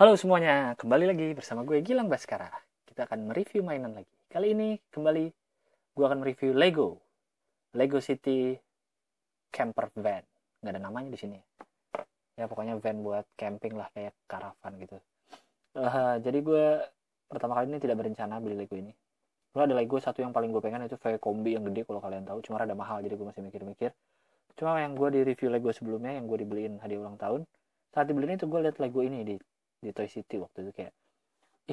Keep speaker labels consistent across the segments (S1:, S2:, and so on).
S1: Halo semuanya, kembali lagi bersama gue Gilang Baskara. Kita akan mereview mainan lagi. Kali ini kembali gue akan mereview Lego. Lego City Camper Van. Gak ada namanya di sini. Ya pokoknya van buat camping lah kayak karavan gitu. Uh, jadi gue pertama kali ini tidak berencana beli Lego ini. Lalu ada Lego satu yang paling gue pengen itu V Kombi yang gede kalau kalian tahu. Cuma ada mahal jadi gue masih mikir-mikir. Cuma yang gue di review Lego sebelumnya yang gue dibeliin hadiah ulang tahun. Saat dibeliin itu gue liat Lego ini di di Toy City waktu itu kayak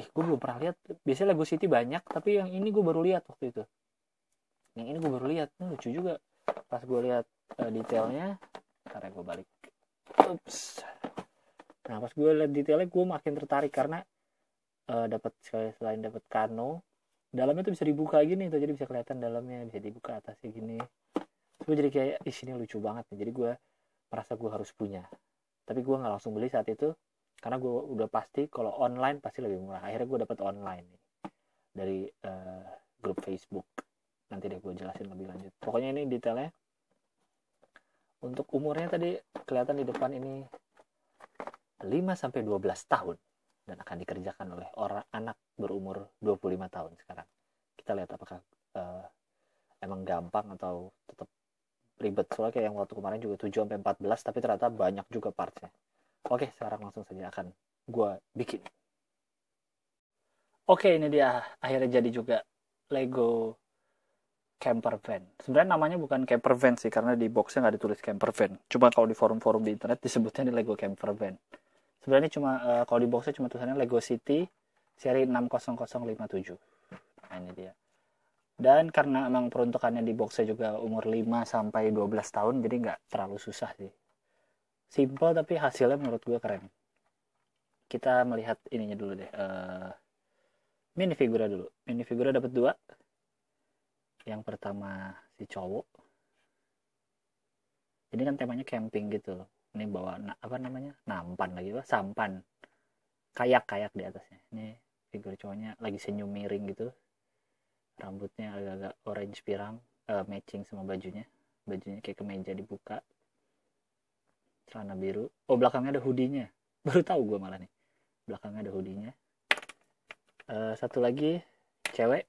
S1: ih eh, gue belum pernah lihat biasanya Lego City banyak tapi yang ini gue baru lihat waktu itu yang ini gue baru lihat hmm, lucu juga pas gue lihat uh, detailnya karena ya gue balik Ups. nah pas gue lihat detailnya gue makin tertarik karena uh, eh, dapat selain dapat kano dalamnya tuh bisa dibuka gini tuh jadi bisa kelihatan dalamnya bisa dibuka atasnya gini gue jadi kayak ih sini lucu banget nih jadi gue merasa gue harus punya tapi gue nggak langsung beli saat itu karena gue udah pasti kalau online pasti lebih murah akhirnya gue dapat online nih dari uh, grup Facebook nanti deh gue jelasin lebih lanjut pokoknya ini detailnya untuk umurnya tadi kelihatan di depan ini 5 sampai 12 tahun dan akan dikerjakan oleh orang anak berumur 25 tahun sekarang. Kita lihat apakah uh, emang gampang atau tetap ribet. Soalnya kayak yang waktu kemarin juga 7 sampai 14 tapi ternyata banyak juga partnya. Oke, sekarang langsung saja akan gue bikin. Oke, ini dia akhirnya jadi juga Lego camper van. Sebenarnya namanya bukan camper van sih karena di boxnya nggak ditulis camper van. Cuma kalau di forum-forum di internet disebutnya di Lego camper van. Sebenarnya cuma uh, kalau di boxnya cuma tulisannya Lego City seri 60057. Nah, ini dia. Dan karena emang peruntukannya di boxnya juga umur 5 sampai 12 tahun jadi nggak terlalu susah sih simple tapi hasilnya menurut gue keren kita melihat ininya dulu deh uh, eh, mini figura dulu mini figura dapat dua yang pertama si cowok ini kan temanya camping gitu ini bawa na apa namanya nampan lagi apa sampan kayak kayak di atasnya ini figur cowoknya lagi senyum miring gitu rambutnya agak-agak orange pirang uh, matching sama bajunya bajunya kayak kemeja dibuka celana biru oh belakangnya ada hoodie-nya baru tahu gue malah nih belakangnya ada hoodie-nya uh, satu lagi cewek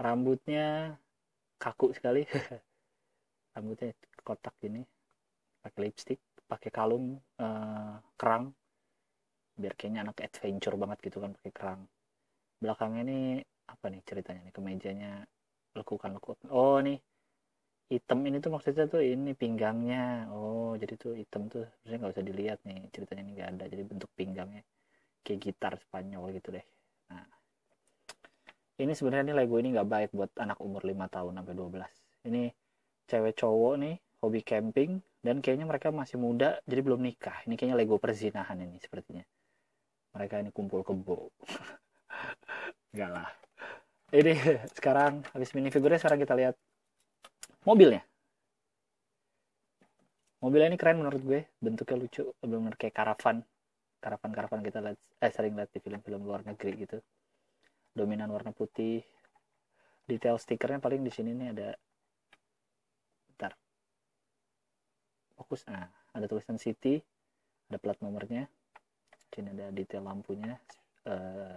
S1: rambutnya kaku sekali rambutnya kotak gini pakai lipstick pakai kalung uh, kerang biar kayaknya anak adventure banget gitu kan pakai kerang belakangnya ini apa nih ceritanya nih kemejanya lekukan lekukan oh nih hitam ini tuh maksudnya tuh ini pinggangnya oh jadi tuh hitam tuh sebenarnya nggak usah dilihat nih ceritanya ini nggak ada jadi bentuk pinggangnya kayak gitar Spanyol gitu deh nah ini sebenarnya nih Lego ini nggak baik buat anak umur 5 tahun sampai 12 ini cewek cowok nih hobi camping dan kayaknya mereka masih muda jadi belum nikah ini kayaknya lego perzinahan ini sepertinya mereka ini kumpul kebo enggak lah ini sekarang habis minifigurnya sekarang kita lihat mobilnya mobilnya ini keren menurut gue bentuknya lucu benar kayak karavan karavan karavan kita lihat eh sering lihat di film-film luar negeri gitu dominan warna putih detail stikernya paling di sini nih ada bentar fokus nah ada tulisan city ada plat nomornya sini ada detail lampunya uh,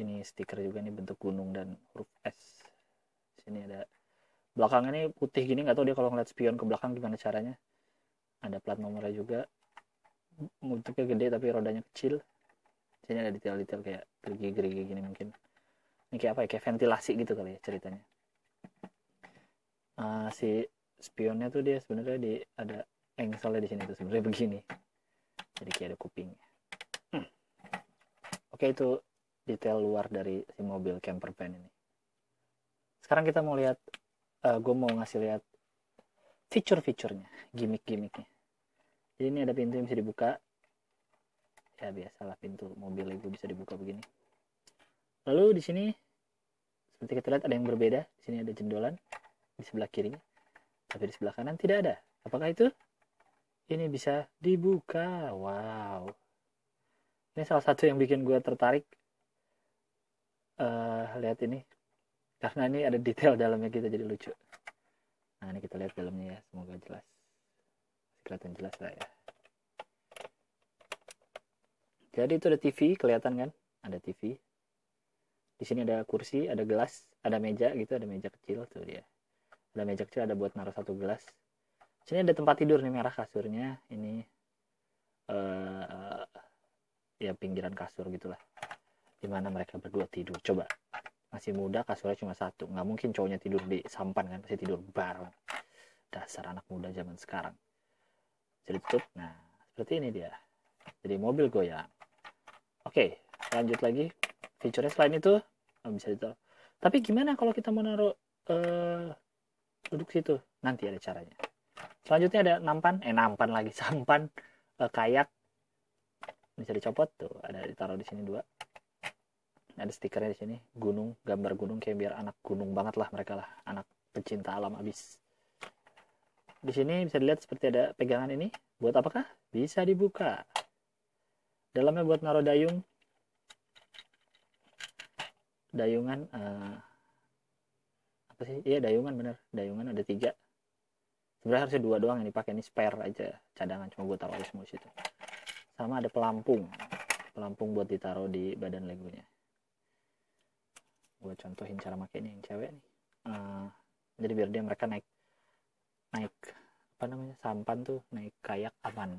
S1: ini stiker juga nih bentuk gunung dan huruf S sini ada belakangnya ini putih gini nggak tahu dia kalau ngeliat spion ke belakang gimana caranya ada plat nomornya juga untuknya gede tapi rodanya kecil sini ada detail-detail kayak gerigi-gerigi gini mungkin ini kayak apa ya kayak ventilasi gitu kali ya ceritanya uh, si spionnya tuh dia sebenarnya di ada engselnya di sini tuh sebenarnya begini jadi kayak ada kuping. hmm. oke itu detail luar dari si mobil camper van ini sekarang kita mau lihat uh, eh, gue mau ngasih lihat fitur-fiturnya gimmick-gimmicknya jadi ini ada pintu yang bisa dibuka ya biasalah pintu mobil itu bisa dibuka begini lalu di sini seperti kita lihat ada yang berbeda di sini ada jendolan di sebelah kirinya tapi di sebelah kanan tidak ada apakah itu ini bisa dibuka wow ini salah satu yang bikin gue tertarik uh, lihat ini karena ini ada detail dalamnya kita jadi lucu nah ini kita lihat dalamnya ya semoga jelas kelihatan jelas lah ya jadi itu ada TV kelihatan kan ada TV di sini ada kursi ada gelas ada meja gitu ada meja kecil tuh dia ada meja kecil ada buat naruh satu gelas di sini ada tempat tidur nih merah kasurnya ini uh, ya pinggiran kasur gitulah dimana mereka berdua tidur coba masih muda kasurnya cuma satu nggak mungkin cowoknya tidur di sampan kan pasti tidur bareng dasar anak muda zaman sekarang jelitup nah seperti ini dia jadi mobil goyang oke lanjut lagi fiturnya selain itu oh, bisa ditaruh tapi gimana kalau kita mau naruh uh, duduk situ nanti ada caranya selanjutnya ada nampan eh nampan lagi sampan uh, kayak bisa dicopot tuh ada ditaruh di sini dua ada stikernya di sini gunung gambar gunung kayak biar anak gunung banget lah mereka lah anak pecinta alam abis di sini bisa dilihat seperti ada pegangan ini buat apakah bisa dibuka dalamnya buat naruh dayung dayungan uh, apa sih iya dayungan bener dayungan ada tiga sebenarnya harusnya dua doang yang dipakai ini spare aja cadangan cuma gue taruh di semua situ sama ada pelampung pelampung buat ditaruh di badan legonya gue contohin cara makainya yang cewek nih uh, jadi biar dia mereka naik naik apa namanya sampan tuh naik kayak aman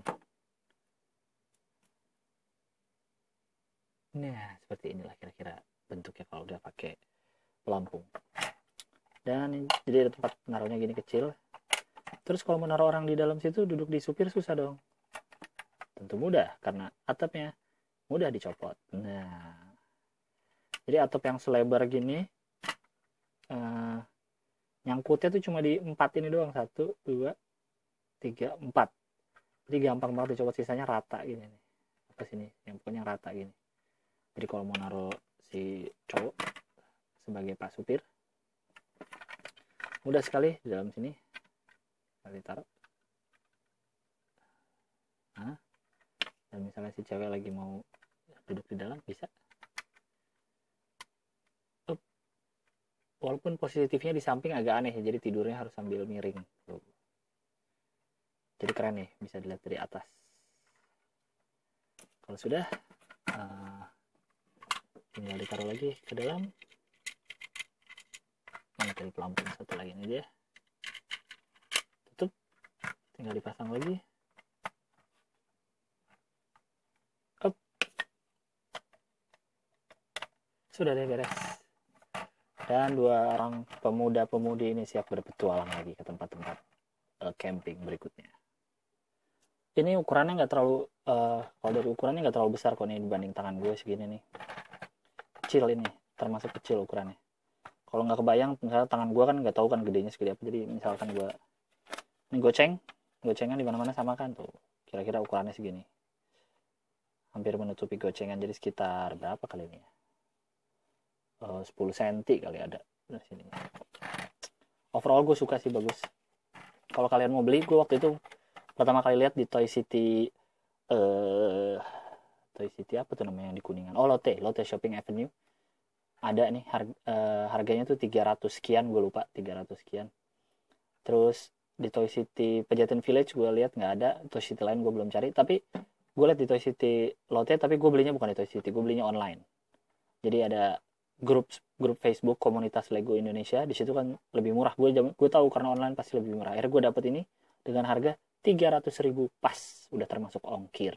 S1: nah seperti inilah kira-kira bentuknya kalau udah pakai pelampung dan jadi ada tempat naruhnya gini kecil terus kalau mau naruh orang di dalam situ duduk di supir susah dong tentu mudah karena atapnya mudah dicopot nah jadi atap yang selebar gini uh, nyangkutnya tuh cuma di empat ini doang satu dua tiga empat jadi gampang banget dicopot sisanya rata gini nih apa sini yang pokoknya rata gini jadi kalau mau naruh si cowok sebagai pak supir mudah sekali di dalam sini kali nah, taruh nah, dan misalnya si cewek lagi mau duduk di dalam bisa walaupun positifnya di samping agak aneh ya jadi tidurnya harus sambil miring tuh. jadi keren nih ya, bisa dilihat dari atas kalau sudah uh, tinggal ditaruh lagi ke dalam mana tadi pelampung satu lagi ini aja tutup tinggal dipasang lagi Up. sudah deh beres dan dua orang pemuda-pemudi ini siap berpetualang lagi ke tempat-tempat uh, camping berikutnya. Ini ukurannya nggak terlalu, uh, kalau dari ukurannya nggak terlalu besar kok ini dibanding tangan gue segini nih. Kecil ini, termasuk kecil ukurannya. Kalau nggak kebayang, misalnya tangan gue kan nggak tahu kan gedenya segede apa. Jadi misalkan gue, ini goceng, gocengan di mana-mana sama kan tuh. Kira-kira ukurannya segini. Hampir menutupi gocengan, jadi sekitar berapa kali ini ya? 10 eh, cm kali ada nah sini overall gue suka sih bagus kalau kalian mau beli gue waktu itu pertama kali lihat di Toy City eh uh, Toy City apa tuh namanya yang di Kuningan oh Lotte Lotte Shopping Avenue ada nih harga, uh, eh, harganya tuh 300 sekian gue lupa 300 sekian terus di Toy City Pejaten Village gue lihat nggak ada Toy City lain gue belum cari tapi gue lihat di Toy City Lotte tapi gue belinya bukan di Toy City gue belinya online jadi ada grup grup Facebook komunitas Lego Indonesia di situ kan lebih murah gue jam gue tahu karena online pasti lebih murah akhirnya gue dapet ini dengan harga tiga ratus ribu pas udah termasuk ongkir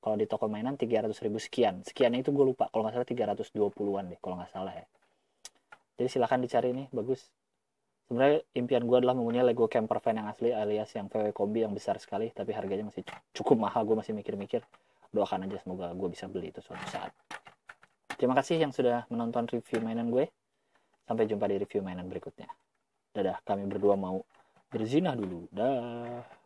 S1: kalau di toko mainan tiga ratus ribu sekian sekian itu gue lupa kalau nggak salah tiga ratus 320-an deh kalau nggak salah ya jadi silahkan dicari nih bagus sebenarnya impian gue adalah mempunyai Lego camper van yang asli alias yang VW kombi yang besar sekali tapi harganya masih cukup mahal gue masih mikir-mikir doakan aja semoga gue bisa beli itu suatu saat Terima kasih yang sudah menonton review mainan gue. Sampai jumpa di review mainan berikutnya. Dadah, kami berdua mau berzinah dulu. Dah.